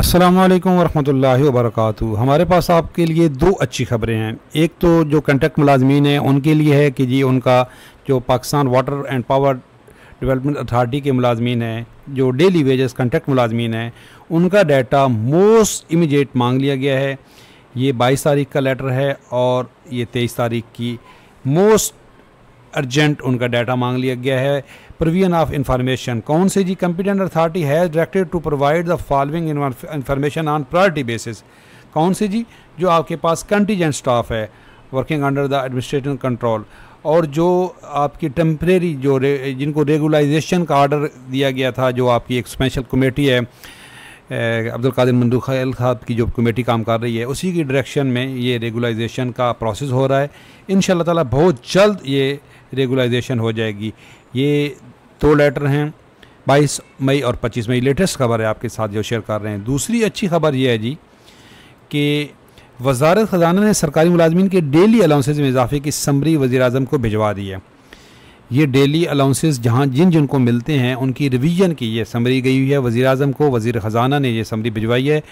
अस्सलाम वालेकुम वरहमतुल्लाहि हमारे पास आपके लिए दो अच्छी खबरें हैं एक तो जो कंट्रैक्ट मुलाजमीन हैं उनके लिए है कि जी उनका जो Pakistan water and power development authority के मुलाजमीन हैं जो डेली वेजेस कंट्रैक्ट मुलाजमीन हैं उनका डाटा मोस्ट इमीडिएट मांग लिया गया है ये बाईस तारीख का लेटर है और ये तेईस तारीख की मोस्ट अर्जेंट उनका डाटा मांग लिया गया है प्रोविजन ऑफ इंफॉर्मेशन कौन से जी competent authority has directed to provide the following information on priority basis कौन से जी जो आपके पास कंटीजेंट स्टाफ है working under the administrative control और जो आपकी टेम्प्रेरी जो रे, जिनको रेगुलाइजेशन का आर्डर दिया गया था जो आपकी एक स्पेशल कमेटी है अब्दुल कादिर मंदूक खैल साहब की जो कमेटी काम कर रही है उसी की डायरेक्शन में ये रेगुलाइजेशन का प्रोसेस हो रहा है इन ताला बहुत जल्द ये रेगुलाइजेशन हो जाएगी ये दो लेटर हैं बाईस मई और पच्चीस मई लेटेस्ट खबर है आपके साथ जो शेयर कर रहे हैं दूसरी अच्छी खबर यह है जी कि वजारत ख़जाना ने सरकारी मुलाजमन के डेली अलाउंसेज में इजाफे की समरी वजी अजम को भिजवा दिया है ये डेली अलाउंसेस जहाँ जिन जिनको मिलते हैं उनकी रिवीजन की ये समरी गई हुई है वज़ी अजम को वज़ी ख़जाना ने ये समरी भिजवाई है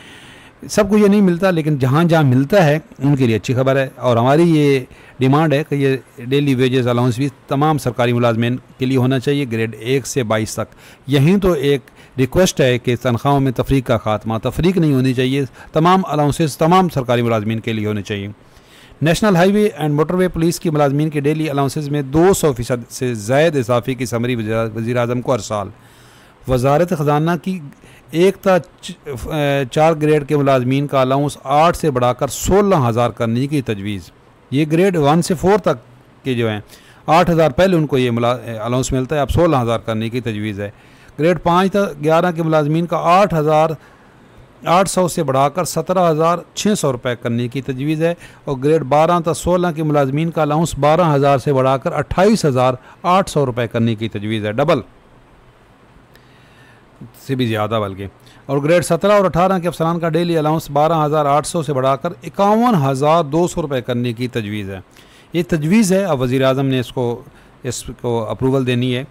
सबको ये नहीं मिलता लेकिन जहाँ जहाँ मिलता है उनके लिए अच्छी खबर है और हमारी ये डिमांड है कि ये डेली वेजेस अलाउंस भी तमाम सरकारी मुलाजमन के लिए होना चाहिए ग्रेड एक से बाईस तक यहीं तो एक रिक्वेस्ट है कि तनख्वाहों में तफरीक का खात्मा तफरीक नहीं होनी चाहिए तमाम अलाउंसेस तमाम सरकारी मुलाजमन के लिए होने चाहिए national highway and motorway police की मुलाजमीन के डेली अलाउंसेज में दो सौ फ़ीसद से जायद इजाफे की समरी वजी अजम को हर साल वजारत ख़जाना की एक था चार ग्रेड के मुलाजमीन का अलाउंस आठ से बढ़ाकर सोलह हज़ार करने की तजवीज़ ये ग्रेड वन से फोर तक के जो हैं आठ हज़ार पहले उनको ये अलाउंस मिलता है अब सोलह हज़ार करने की तजवीज़ है ग्रेड पाँच तक ग्यारह के मुलाजमीन का आठ हज़ार आठ सौ से बढ़ाकर सत्रह हज़ार छः सौ रुपये करने की तजवीज़ है और ग्रेड बारह तथा सोलह के मुलाजमीन का अलाउंस बारह हज़ार से बढ़ाकर अट्ठाईस हज़ार आठ सौ रुपये करने की तजवीज़ है डबल से भी ज़्यादा बल्कि और ग्रेड सत्रह और अठारह के अफसरान का डेली अलाउंस बारह हज़ार आठ सौ से बढ़ाकर इक्यावन हज़ार दो सौ रुपये करने की तजवीज़ है ये तजवीज़ है अब वज़ी अजम ने इसको इसको अप्रूवल देनी है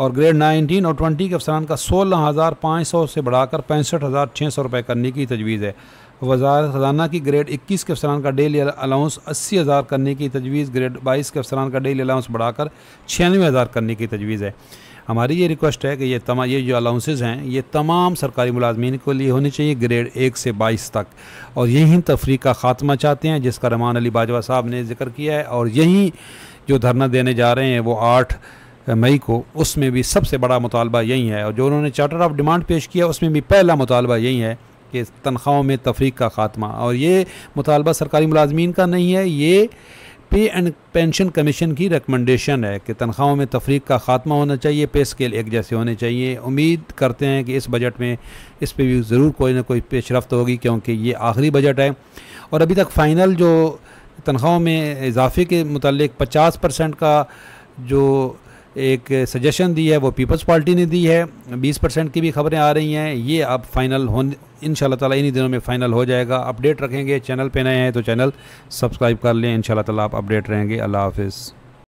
और ग्रेड 19 और 20 के अफसरान का सोलह हज़ार पाँच सौ से बढ़ाकर पैंसठ हज़ार छः सौ रुपये करने की तजवीज़ है वजार खजाना की ग्रेड इक्कीस के अफसरान का डेली अलाउंस अस्सी हज़ार करने की तजवीज़ ग्रेड बाईस के अफसरान का डेली अलाउंस बढ़ाकर छियानवे हज़ार करने की तजवीज़ है हमारी ये रिक्वेस्ट है कि ये तमाम ये जो अलाउंसेज हैं ये तमाम सरकारी मुलाजमीन के लिए होने चाहिए ग्रेड एक से बाईस तक और यहीं तफरी का ख़ात्मा चाहते हैं जिसका रमान अली बाजवा साहब ने जिक्र किया है और यहीं जो धरना देने जा रहे हैं वो आठ मई को उसमें भी सबसे बड़ा मुतालबा यही है और जो उन्होंने चार्टर ऑफ डिमांड पेश किया उसमें भी पहला मुतालबा यही है कि तनख्वाहों में तफरीक का खात्मा और ये मुतालबा सरकारी मुलाजमीन का नहीं है ये पे एंड पेंशन कमीशन की रिकमेंडेशन है कि तनख्वाहों में तफरीक का खात्मा होना चाहिए पे स्केल एक जैसे होने चाहिए उम्मीद करते हैं कि इस बजट में इस पर भी ज़रूर कोई ना कोई पेशरफ होगी क्योंकि ये आखिरी बजट है और अभी तक फ़ाइनल जो तनख्वाहों में इजाफे के मतलब पचास परसेंट का जो एक सजेशन दी है वो पीपल्स पार्टी ने दी है 20 परसेंट की भी खबरें आ रही हैं ये अब फाइनल हो इन ताला इन्हीं दिनों में फ़ाइनल हो जाएगा अपडेट रखेंगे चैनल पे नए हैं तो चैनल सब्सक्राइब कर लें इन ताला आप अपडेट रहेंगे अल्लाह हाफिज़